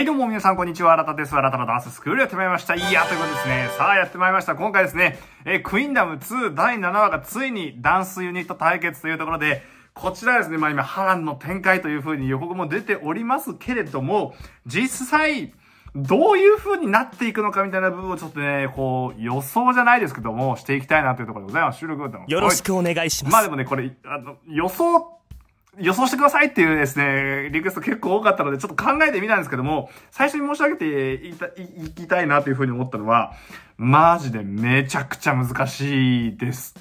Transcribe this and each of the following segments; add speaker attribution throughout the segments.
Speaker 1: はい、どうも皆さん、こんにちは。新田です。新田のダンススクールやってまいりました。いや、ということですね。さあ、やってまいりました。今回ですね、えー、クイーンダム2第7話がついにダンスユニット対決というところで、こちらですね、まあ今、波乱の展開という風に予告も出ておりますけれども、実際、どういう風になっていくのかみたいな部分をちょっとね、こう、予想じゃないですけども、していきたいなというところでございます。収録よろしくお願いします。まあでもね、これ、あの、予想予想してくださいっていうですね、リクエスト結構多かったので、ちょっと考えてみたんですけども、最初に申し上げていた、いきたいなというふうに思ったのは、マジでめちゃくちゃ難しいです。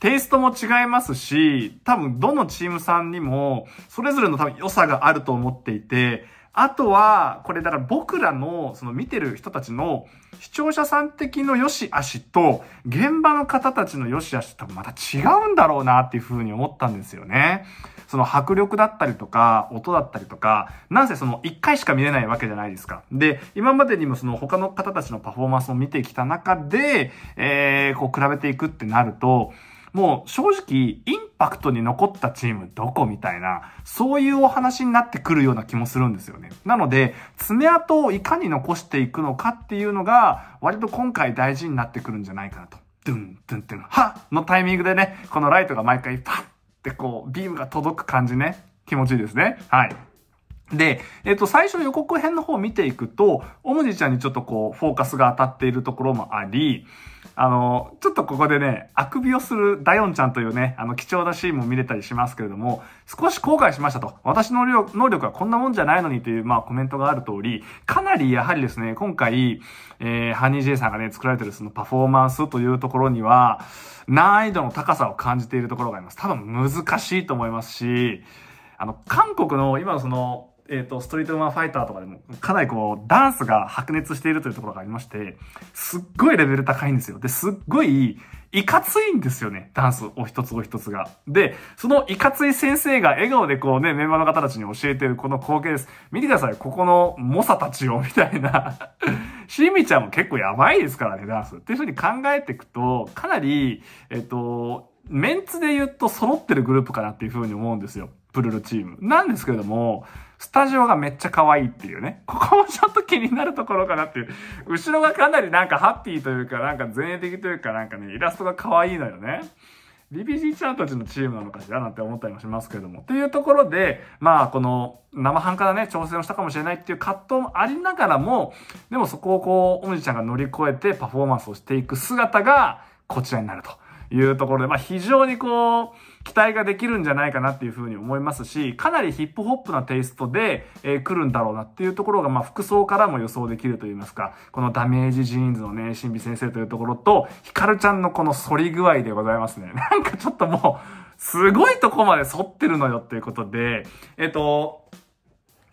Speaker 1: テイストも違いますし、多分どのチームさんにも、それぞれの多分良さがあると思っていて、あとは、これだから僕らの、その見てる人たちの、視聴者さん的の良し悪しと、現場の方たちの良し悪しとまた違うんだろうなっていうふうに思ったんですよね。その迫力だったりとか、音だったりとか、なんせその一回しか見れないわけじゃないですか。で、今までにもその他の方たちのパフォーマンスを見てきた中で、えー、こう比べていくってなると、もう正直、インパクトに残ったチームどこみたいな、そういうお話になってくるような気もするんですよね。なので、爪痕をいかに残していくのかっていうのが、割と今回大事になってくるんじゃないかなと。ドゥン、ドゥン、いうの、はのタイミングでね、このライトが毎回パッってこう、ビームが届く感じね。気持ちいいですね。はい。で、えっと、最初予告編の方を見ていくと、オムじちゃんにちょっとこう、フォーカスが当たっているところもあり、あの、ちょっとここでね、あくびをするダヨンちゃんというね、あの、貴重なシーンも見れたりしますけれども、少し後悔しましたと。私の能力はこんなもんじゃないのにという、まあ、コメントがある通り、かなりやはりですね、今回、えー、ハニージェイさんがね、作られてるそのパフォーマンスというところには、難易度の高さを感じているところがあります。多分難しいと思いますし、あの、韓国の今のその、えっ、ー、と、ストリートウーマンファイターとかでも、かなりこう、ダンスが白熱しているというところがありまして、すっごいレベル高いんですよ。で、すっごい、いかついんですよね。ダンスお一つお一つが。で、そのいかつい先生が笑顔でこうね、メンバーの方たちに教えてるこの光景です。見てください。ここの猛者たちを、みたいな。し みちゃんも結構やばいですからね、ダンス。っていうふうに考えていくと、かなり、えっ、ー、と、メンツで言うと揃ってるグループかなっていうふうに思うんですよ。プルルチーム。なんですけれども、スタジオがめっちゃ可愛いっていうね。ここもちょっと気になるところかなっていう。後ろがかなりなんかハッピーというか、なんか前衛的というか、なんかね、イラストが可愛いのよね。BBG ちゃんたちのチームなのかしらなんて思ったりもしますけれども。っていうところで、まあ、この生半可なね、挑戦をしたかもしれないっていう葛藤もありながらも、でもそこをこう、おじちゃんが乗り越えてパフォーマンスをしていく姿が、こちらになるというところで、まあ、非常にこう、期待ができるんじゃないかなっていうふうに思いますし、かなりヒップホップなテイストで、えー、来るんだろうなっていうところが、まあ、服装からも予想できるといいますか、このダメージジーンズのね、神秘先生というところと、ヒカルちゃんのこの反り具合でございますね。なんかちょっともう、すごいとこまで反ってるのよっていうことで、えっ、ー、と、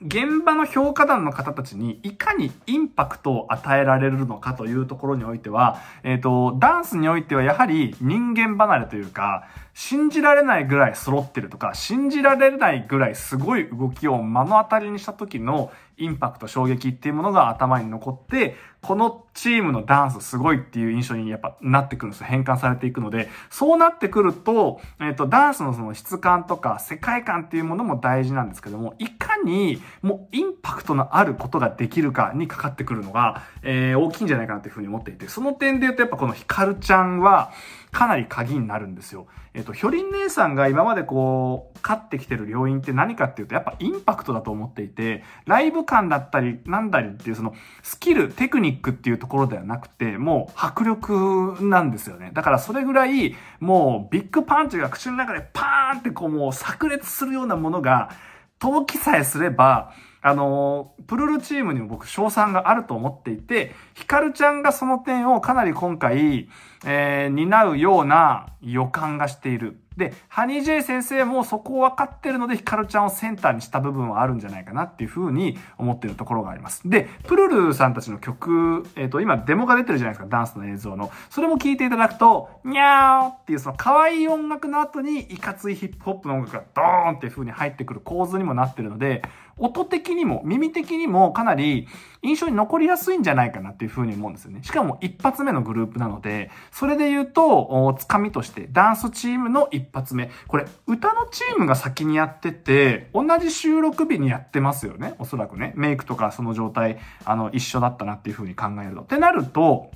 Speaker 1: 現場の評価団の方たちにいかにインパクトを与えられるのかというところにおいては、えっ、ー、と、ダンスにおいてはやはり人間離れというか、信じられないぐらい揃ってるとか、信じられないぐらいすごい動きを目の当たりにした時のインパクト、衝撃っていうものが頭に残って、このチームのダンスすごいっていう印象にやっぱなってくるんですよ。変換されていくので、そうなってくると、えっ、と、ダンスのその質感とか世界観っていうものも大事なんですけども、いかにもうインパクトのあることができるかにかかってくるのが、えー、大きいんじゃないかなっていうふうに思っていて、その点で言うとやっぱこのヒカルちゃんはかなり鍵になるんですよ。えっと、ヒョリン姉さんが今までこう、勝ってきてる要因って何かっていうと、やっぱインパクトだと思っていて、ライブ感だったり、なんだりっていう、その、スキル、テクニックっていうところではなくて、もう、迫力なんですよね。だからそれぐらい、もう、ビッグパンチが口の中でパーンってこう、もう、炸裂するようなものが、投機さえすれば、あの、プルルチームにも僕、賞賛があると思っていて、ヒカルちゃんがその点をかなり今回、えー、担うような予感がしている。で、ハニージェイ先生もそこを分かってるので、ヒカルちゃんをセンターにした部分はあるんじゃないかなっていうふうに思ってるところがあります。で、プルルさんたちの曲、えっ、ー、と、今デモが出てるじゃないですか、ダンスの映像の。それも聴いていただくと、にゃーっていうその可愛い音楽の後に、いかついヒップホップの音楽がドーンっていうふうに入ってくる構図にもなってるので、音的にも、耳的にもかなり印象に残りやすいんじゃないかなっていうふうに思うんですよね。しかも一発目のグループなので、それで言うと、つかみとして、ダンスチームの一一発目。これ、歌のチームが先にやってて、同じ収録日にやってますよね。おそらくね。メイクとかその状態、あの、一緒だったなっていう風に考えると。ってなると、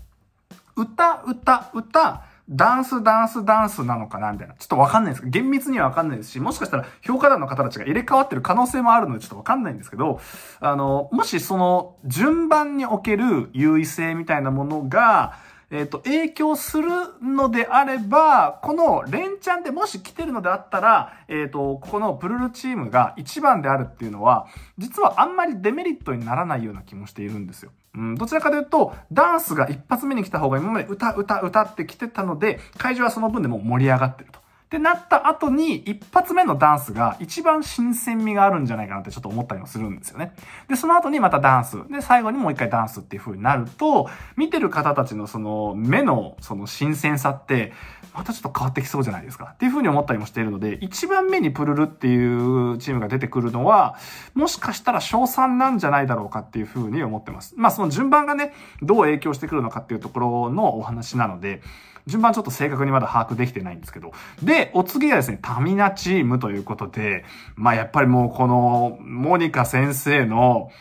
Speaker 1: 歌、歌、歌、ダンス、ダンス、ダンスなのかなみたいな。ちょっとわかんないですけど、厳密にはわかんないですし、もしかしたら評価団の方たちが入れ替わってる可能性もあるのでちょっとわかんないんですけど、あの、もしその順番における優位性みたいなものが、えっ、ー、と、影響するのであれば、このンチャンでもし来てるのであったら、えっ、ー、と、ここのプルルチームが一番であるっていうのは、実はあんまりデメリットにならないような気もしているんですよ。うん、どちらかというと、ダンスが一発目に来た方が今まで歌、歌、歌ってきてたので、会場はその分でも盛り上がってると。ってなった後に、一発目のダンスが一番新鮮味があるんじゃないかなってちょっと思ったりもするんですよね。で、その後にまたダンス。で、最後にもう一回ダンスっていう風になると、見てる方たちのその目のその新鮮さって、またちょっと変わってきそうじゃないですか。っていう風に思ったりもしているので、一番目にプルルっていうチームが出てくるのは、もしかしたら賞賛なんじゃないだろうかっていう風に思ってます。まあその順番がね、どう影響してくるのかっていうところのお話なので、順番ちょっと正確にまだ把握できてないんですけど。で、お次がですね、タミナチームということで、まあやっぱりもうこの、モニカ先生の、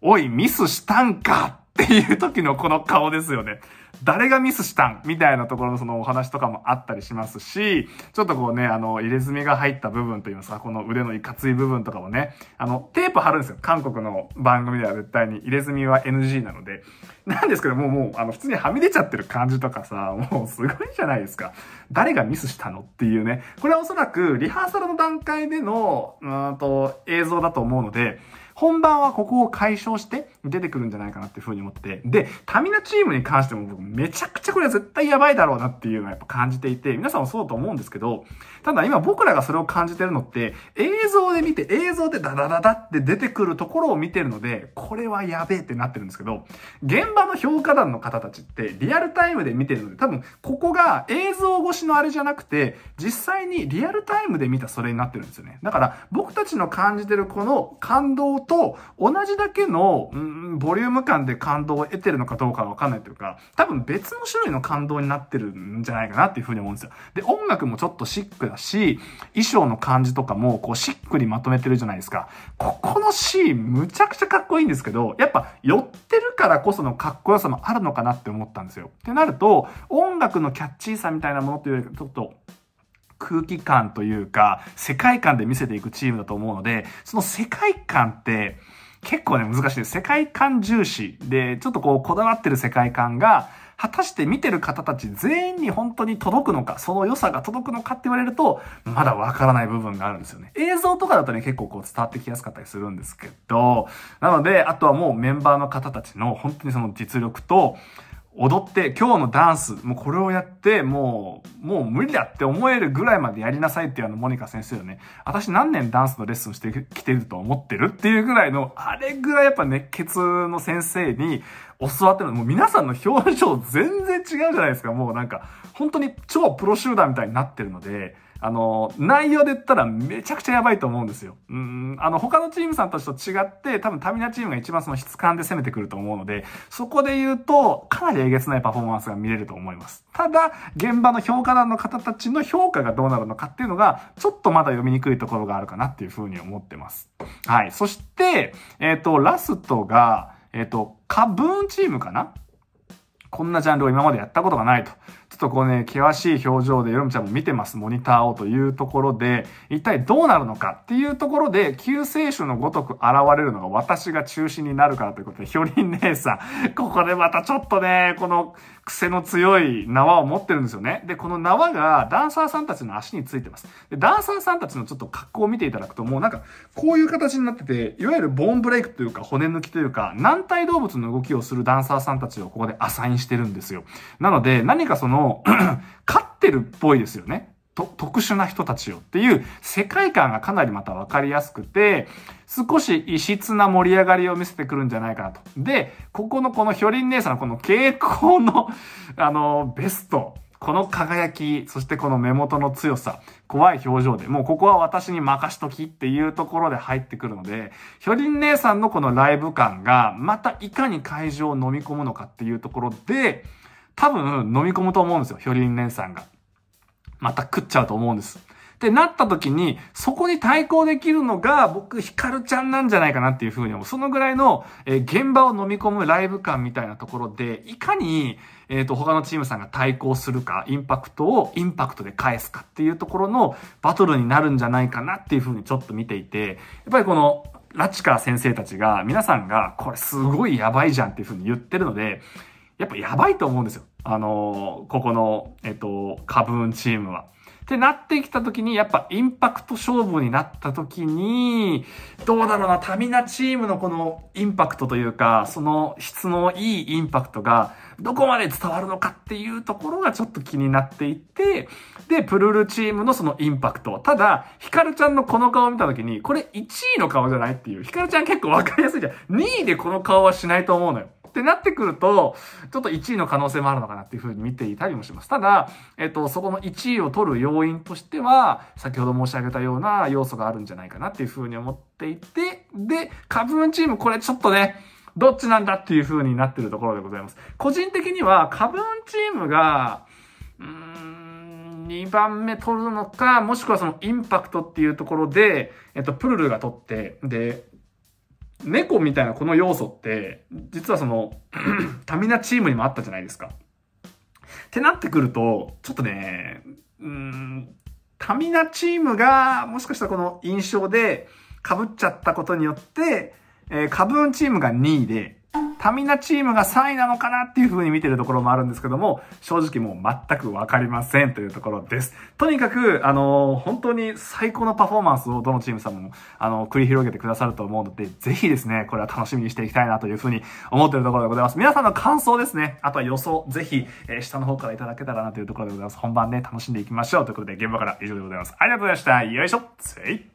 Speaker 1: おい、ミスしたんかっていう時のこの顔ですよね。誰がミスしたんみたいなところのそのお話とかもあったりしますし、ちょっとこうね、あの、入れ墨が入った部分といいますか、この腕のいかつい部分とかもね、あの、テープ貼るんですよ。韓国の番組では絶対に入れ墨は NG なので。なんですけども、うもう、あの、普通にはみ出ちゃってる感じとかさ、もうすごいじゃないですか。誰がミスしたのっていうね。これはおそらく、リハーサルの段階での、うんと、映像だと思うので、本番はここを解消して出てくるんじゃないかなっていうふうに思ってで、タミナチームに関しても僕めちゃくちゃこれは絶対やばいだろうなっていうのはやっぱ感じていて、皆さんもそうと思うんですけど、ただ今僕らがそれを感じてるのって、映像で見て、映像でダダダダって出てくるところを見てるので、これはやべえってなってるんですけど、現場の評価団の方たちってリアルタイムで見てるので、多分ここが映像越しのあれじゃなくて、実際にリアルタイムで見たそれになってるんですよね。だから僕たちの感じてるこの感動と同じだけの、うん、ボリューム感で感動を得てるのかどうかはわかんないというか、多分別の種類の感動になってるんじゃないかなっていうふうに思うんですよ。で、音楽もちょっとシックだし、衣装の感じとかもこうシックにまとめてるじゃないですか。ここのシーンむちゃくちゃかっこいいんですけど、やっぱ寄ってるからこそのかっこよさもあるのかなって思ったんですよ。ってなると、音楽のキャッチーさみたいなものというよりちょっと、空気感というか、世界観で見せていくチームだと思うので、その世界観って、結構ね、難しいです。世界観重視で、ちょっとこう、こだわってる世界観が、果たして見てる方たち全員に本当に届くのか、その良さが届くのかって言われると、まだわからない部分があるんですよね。映像とかだとね、結構こう伝わってきやすかったりするんですけど、なので、あとはもうメンバーの方たちの本当にその実力と、踊って、今日のダンス、もうこれをやって、もう、もう無理だって思えるぐらいまでやりなさいっていうあの、モニカ先生よね。私何年ダンスのレッスンしてきてると思ってるっていうぐらいの、あれぐらいやっぱ熱血の先生に教わってるの。もう皆さんの表情全然違うじゃないですか。もうなんか、本当に超プロ集団みたいになってるので、あの、内容で言ったらめちゃくちゃやばいと思うんですよ。うん、あの、他のチームさんたちと違って、多分タミナチームが一番その質感で攻めてくると思うので、そこで言うと、かなりえげつないパフォーマンスが見れると思います。ただ、現場の評価団の方たちの評価がどうなるのかっていうのが、ちょっとまだ読みにくいところがあるかなっていうふうに思ってます。はい。そして、えっ、ー、と、ラストが、えっ、ー、と、カブーンチームかなこんなジャンルを今までやったことがないと。ちょっとこうね、険しい表情でよみちゃんも見てます、モニターをというところで、一体どうなるのかっていうところで、救世主のごとく現れるのが私が中心になるからということで、ヒョリン姉さん、ここでまたちょっとね、この癖の強い縄を持ってるんですよね。で、この縄がダンサーさんたちの足についてます。で、ダンサーさんたちのちょっと格好を見ていただくと、もうなんか、こういう形になってて、いわゆるボーンブレイクというか、骨抜きというか、軟体動物の動きをするダンサーさんたちをここでアサインしてるんですよ。なので、何かその、も勝 ってるっぽいですよね。と、特殊な人たちよっていう世界観がかなりまた分かりやすくて、少し異質な盛り上がりを見せてくるんじゃないかなと。で、ここのこのヒョリン姉さんのこの傾向の、あの、ベスト、この輝き、そしてこの目元の強さ、怖い表情で、もうここは私に任しときっていうところで入ってくるので、ヒョリン姉さんのこのライブ感が、またいかに会場を飲み込むのかっていうところで、多分飲み込むと思うんですよ。ョリンネ姉さんが。また食っちゃうと思うんです。ってなった時に、そこに対抗できるのが、僕、ヒカルちゃんなんじゃないかなっていうふうに思う。そのぐらいの、えー、現場を飲み込むライブ感みたいなところで、いかに、えっ、ー、と、他のチームさんが対抗するか、インパクトをインパクトで返すかっていうところのバトルになるんじゃないかなっていうふうにちょっと見ていて、やっぱりこの、ラチカ先生たちが、皆さんが、これすごいやばいじゃんっていうふうに言ってるので、やっぱやばいと思うんですよ。あのー、ここの、えっと、カブーンチームは。ってなってきた時に、やっぱインパクト勝負になった時に、どうだろうな、タミナチームのこのインパクトというか、その質のいいインパクトが、どこまで伝わるのかっていうところがちょっと気になっていて、で、プルルチームのそのインパクト。ただ、ヒカルちゃんのこの顔を見た時に、これ1位の顔じゃないっていう。ヒカルちゃん結構わかりやすいじゃん。2位でこの顔はしないと思うのよ。ってなってくると、ちょっと1位の可能性もあるのかなっていうふうに見ていたりもします。ただ、えっと、そこの1位を取る要因としては、先ほど申し上げたような要素があるんじゃないかなっていうふうに思っていて、で、株ンチーム、これちょっとね、どっちなんだっていう風になってるところでございます。個人的には、カブンチームが、うーん、2番目取るのか、もしくはそのインパクトっていうところで、えっと、プルルが取って、で、猫みたいなこの要素って、実はその、タミナチームにもあったじゃないですか。ってなってくると、ちょっとね、うん、タミナチームが、もしかしたらこの印象で被っちゃったことによって、えー、カブーンチームが2位で、タミナチームが3位なのかなっていう風に見てるところもあるんですけども、正直もう全くわかりませんというところです。とにかく、あのー、本当に最高のパフォーマンスをどのチームさんも、あのー、繰り広げてくださると思うので、ぜひですね、これは楽しみにしていきたいなという風に思ってるところでございます。皆さんの感想ですね、あとは予想、ぜひ、えー、下の方からいただけたらなというところでございます。本番ね、楽しんでいきましょうということで、現場から以上でございます。ありがとうございました。よいしょ。せい。